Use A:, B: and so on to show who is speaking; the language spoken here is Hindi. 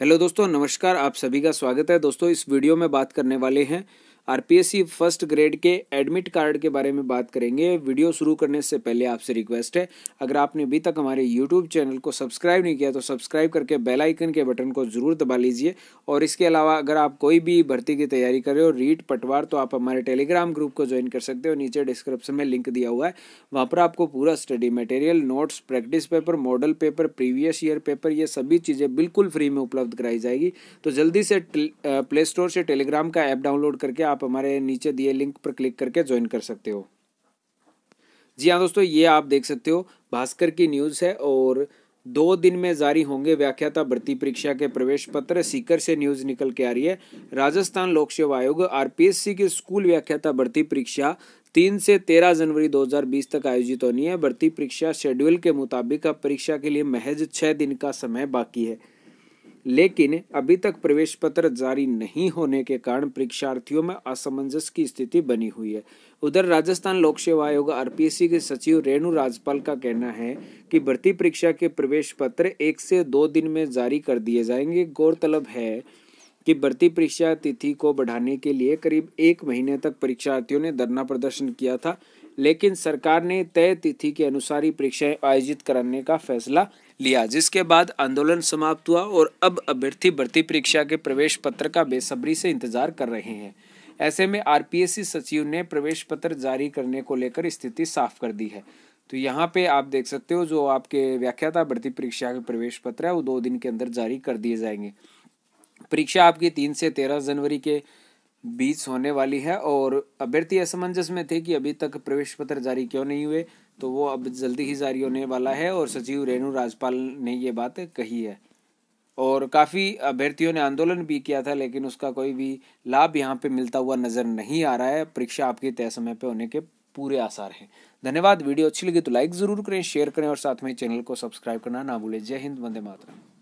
A: हेलो दोस्तों नमस्कार आप सभी का स्वागत है दोस्तों इस वीडियो में बात करने वाले हैं आरपीएससी फर्स्ट ग्रेड के एडमिट कार्ड के बारे में बात करेंगे वीडियो शुरू करने से पहले आपसे रिक्वेस्ट है अगर आपने अभी तक हमारे यूट्यूब चैनल को सब्सक्राइब नहीं किया तो सब्सक्राइब करके बेल आइकन के बटन को ज़रूर दबा लीजिए और इसके अलावा अगर आप कोई भी भर्ती की तैयारी कर रहे हो रीट पटवार तो आप हमारे टेलीग्राम ग्रुप को ज्वाइन कर सकते हो नीचे डिस्क्रिप्शन में लिंक दिया हुआ है वहाँ पर आपको पूरा study material notes practice paper model paper previous year paper ये सभी चीज़ें बिल्कुल फ्री में उपलब्ध कराई जाएगी तो जल्दी से प्ले स्टोर से टेलीग्राम का ऐप डाउनलोड करके आप आप हमारे नीचे दिए लिंक पर क्लिक करके ज्वाइन कर सकते हो जी हाँ दोस्तों ये आप देख सकते हो भास्कर की न्यूज़ है और दो दिन में जारी होंगे व्याख्याता भर्ती परीक्षा के प्रवेश पत्र सीकर से न्यूज निकल के आ रही है राजस्थान लोक सेवा आयोग आरपीएससी की स्कूल व्याख्याता भर्ती परीक्षा तीन से तेरह जनवरी 2020 तक आयोजित होनी है भर्ती परीक्षा शेड्यूल के मुताबिक अब परीक्षा के लिए महज छः दिन का समय बाकी है लेकिन अभी तक प्रवेश पत्र जारी नहीं होने के कारण परीक्षार्थियों में असमंजस की स्थिति बनी हुई है उधर राजस्थान लोक सेवा आयोग आरपीएससी के सचिव रेणु राजपाल का कहना है कि भर्ती परीक्षा के प्रवेश पत्र एक से दो दिन में जारी कर दिए जाएंगे गौरतलब है कि भर्ती परीक्षा तिथि को बढ़ाने के लिए करीब एक महीने तक परीक्षार्थियों ने धरना प्रदर्शन किया था लेकिन सरकार ने तय तिथि के अनुसार ही परीक्षाएं आयोजित करने का फैसला लिया जिसके बाद आंदोलन समाप्त हुआ और अब अभ्यर्थी भर्ती परीक्षा के प्रवेश पत्र का बेसब्री से इंतजार कर रहे हैं ऐसे में आर सचिव ने प्रवेश पत्र जारी करने को लेकर स्थिति साफ कर दी है तो यहाँ पे आप देख सकते हो जो आपके व्याख्याता भर्ती परीक्षा के प्रवेश पत्र है वो दो दिन के अंदर जारी कर दिए जाएंगे परीक्षा आपकी तीन से तेरह जनवरी के बीच होने वाली है और अभ्यर्थी असमंजस में थे कि अभी तक प्रवेश पत्र जारी क्यों नहीं हुए तो वो अब जल्दी ही जारी होने वाला है और सचिव रेणु राजपाल ने ये बात कही है और काफ़ी अभ्यर्थियों ने आंदोलन भी किया था लेकिन उसका कोई भी लाभ यहाँ पे मिलता हुआ नज़र नहीं आ रहा है परीक्षा आपके तय समय पे होने के पूरे आसार हैं धन्यवाद वीडियो अच्छी लगी तो लाइक ज़रूर करें शेयर करें और साथ में चैनल को सब्सक्राइब करना ना भूलें जय हिंद वंदे मातरम